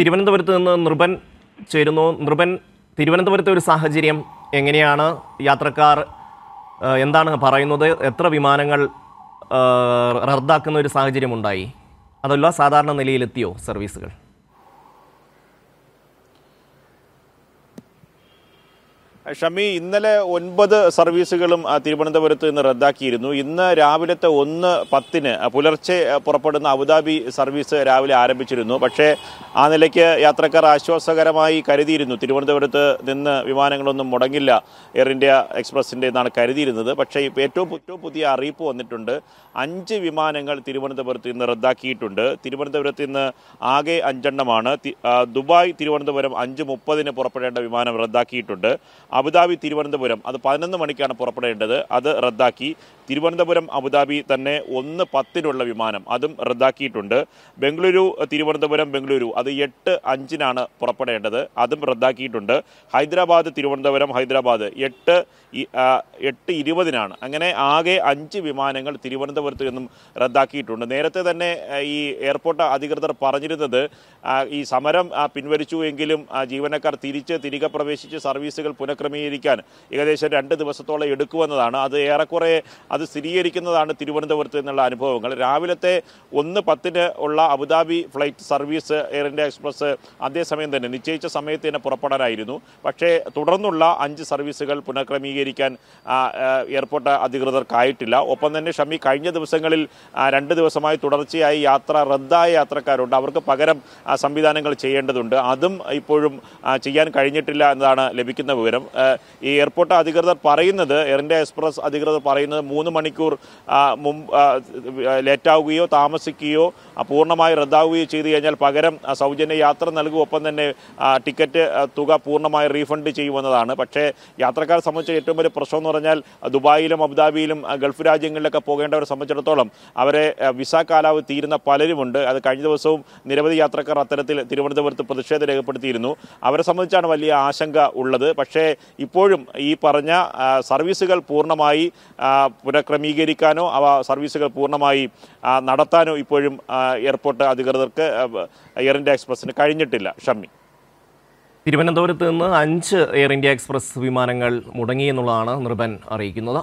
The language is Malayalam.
തിരുവനന്തപുരത്ത് നിന്ന് നൃപൻ ചേരുന്നു നൃപൻ തിരുവനന്തപുരത്തെ ഒരു സാഹചര്യം എങ്ങനെയാണ് യാത്രക്കാർ എന്താണ് പറയുന്നത് എത്ര വിമാനങ്ങൾ റദ്ദാക്കുന്ന ഒരു ഉണ്ടായി അതല്ല സാധാരണ നിലയിലെത്തിയോ സർവീസുകൾ ഷമി ഇന്നലെ ഒൻപത് സർവീസുകളും തിരുവനന്തപുരത്ത് നിന്ന് റദ്ദാക്കിയിരുന്നു ഇന്ന് രാവിലത്തെ ഒന്ന് പത്തിന് പുലർച്ചെ പുറപ്പെടുന്ന അബുദാബി സർവീസ് രാവിലെ ആരംഭിച്ചിരുന്നു പക്ഷേ ആ നിലയ്ക്ക് യാത്രക്കാർ ആശ്വാസകരമായി കരുതിയിരുന്നു തിരുവനന്തപുരത്ത് നിന്ന് വിമാനങ്ങളൊന്നും മുടങ്ങില്ല എയർ ഇന്ത്യ എക്സ്പ്രസിൻ്റെ എന്നാണ് കരുതിയിരുന്നത് പക്ഷേ ഏറ്റവും ഏറ്റവും പുതിയ അറിയിപ്പ് വന്നിട്ടുണ്ട് അഞ്ച് വിമാനങ്ങൾ തിരുവനന്തപുരത്ത് നിന്ന് റദ്ദാക്കിയിട്ടുണ്ട് തിരുവനന്തപുരത്ത് നിന്ന് ആകെ അഞ്ചെണ്ണമാണ് ദുബായ് തിരുവനന്തപുരം അഞ്ച് മുപ്പതിന് പുറപ്പെടേണ്ട വിമാനം റദ്ദാക്കിയിട്ടുണ്ട് അബുദാബി തിരുവനന്തപുരം അത് പതിനൊന്ന് മണിക്കാണ് പുറപ്പെടേണ്ടത് അത് റദ്ദാക്കി തിരുവനന്തപുരം അബുദാബി തന്നെ ഒന്ന് പത്തിനുള്ള വിമാനം അതും റദ്ദാക്കിയിട്ടുണ്ട് ബംഗളൂരു തിരുവനന്തപുരം ബംഗളൂരു അത് എട്ട് അഞ്ചിനാണ് പുറപ്പെടേണ്ടത് അതും റദ്ദാക്കിയിട്ടുണ്ട് ഹൈദരാബാദ് തിരുവനന്തപുരം ഹൈദരാബാദ് എട്ട് എട്ട് ഇരുപതിനാണ് അങ്ങനെ ആകെ അഞ്ച് വിമാനങ്ങൾ തിരുവനന്തപുരത്ത് നിന്നും റദ്ദാക്കിയിട്ടുണ്ട് നേരത്തെ തന്നെ ഈ എയർപോർട്ട് അധികൃതർ പറഞ്ഞിരുന്നത് ഈ സമരം പിൻവലിച്ചു എങ്കിലും ജീവനക്കാർ തിരിച്ച് തിരികെ പ്രവേശിച്ച് സർവീസുകൾ പുനഃക്രമീകരിച്ചു ക്രമീകരിക്കാൻ ഏകദേശം രണ്ട് ദിവസത്തോളം എടുക്കുമെന്നതാണ് അത് ഏറെക്കുറെ അത് സ്ഥിരീകരിക്കുന്നതാണ് തിരുവനന്തപുരത്ത് നിന്നുള്ള അനുഭവങ്ങൾ രാവിലത്തെ ഒന്ന് പത്തിന് ഉള്ള Abu Dhabi flight service Air India Express അതേസമയം തന്നെ നിശ്ചയിച്ച സമയത്ത് തന്നെ പുറപ്പെടാനായിരുന്നു പക്ഷേ തുടർന്നുള്ള അഞ്ച് സർവീസുകൾ പുനഃക്രമീകരിക്കാൻ എയർപോർട്ട് അധികൃതർക്കായിട്ടില്ല ഒപ്പം തന്നെ ഷമി കഴിഞ്ഞ ദിവസങ്ങളിൽ രണ്ട് ദിവസമായി തുടർച്ചയായി യാത്ര റദ്ദായ യാത്രക്കാരുണ്ട് അവർക്ക് പകരം സംവിധാനങ്ങൾ ചെയ്യേണ്ടതുണ്ട് അതും ഇപ്പോഴും ചെയ്യാൻ കഴിഞ്ഞിട്ടില്ല എന്നതാണ് ലഭിക്കുന്ന വിവരം ഈ എയർപോർട്ട് അധികൃതർ പറയുന്നത് എയർ ഇന്ത്യ എക്സ്പ്രസ് അധികൃതർ പറയുന്നത് മൂന്ന് മണിക്കൂർ ലേറ്റാവുകയോ താമസിക്കുകയോ പൂർണ്ണമായി റദ്ദാവുകയോ ചെയ്തു കഴിഞ്ഞാൽ പകരം സൗജന്യ യാത്ര നൽകും ഒപ്പം തന്നെ ടിക്കറ്റ് തുക പൂർണ്ണമായി റീഫണ്ട് ചെയ്യുമെന്നതാണ് പക്ഷേ യാത്രക്കാരെ സംബന്ധിച്ച ഏറ്റവും വലിയ പ്രശ്നം എന്ന് പറഞ്ഞാൽ ദുബായിലും അബുദാബിയിലും ഗൾഫ് രാജ്യങ്ങളിലൊക്കെ പോകേണ്ടവരെ സംബന്ധിച്ചിടത്തോളം അവരെ വിസ കാലാവധി തീരുന്ന പലരുമുണ്ട് അത് കഴിഞ്ഞ ദിവസവും നിരവധി യാത്രക്കാർ അത്തരത്തിൽ തിരുവനന്തപുരത്ത് പ്രതിഷേധം രേഖപ്പെടുത്തിയിരുന്നു അവരെ സംബന്ധിച്ചാണ് വലിയ ആശങ്ക ഉള്ളത് പക്ഷേ ഇപ്പോഴും ഈ പറഞ്ഞ സർവീസുകൾ പൂർണ്ണമായി പുനഃക്രമീകരിക്കാനോ അവ സർവീസുകൾ പൂർണ്ണമായി നടത്താനോ ഇപ്പോഴും എയർപോർട്ട് അധികൃതർക്ക് എയർ ഇന്ത്യ എക്സ്പ്രസ്സിന് കഴിഞ്ഞിട്ടില്ല ഷമ്മി തിരുവനന്തപുരത്ത് നിന്ന് അഞ്ച് എയർ ഇന്ത്യ എക്സ്പ്രസ് വിമാനങ്ങൾ മുടങ്ങിയെന്നുള്ളതാണ് നിർബൻ അറിയിക്കുന്നത്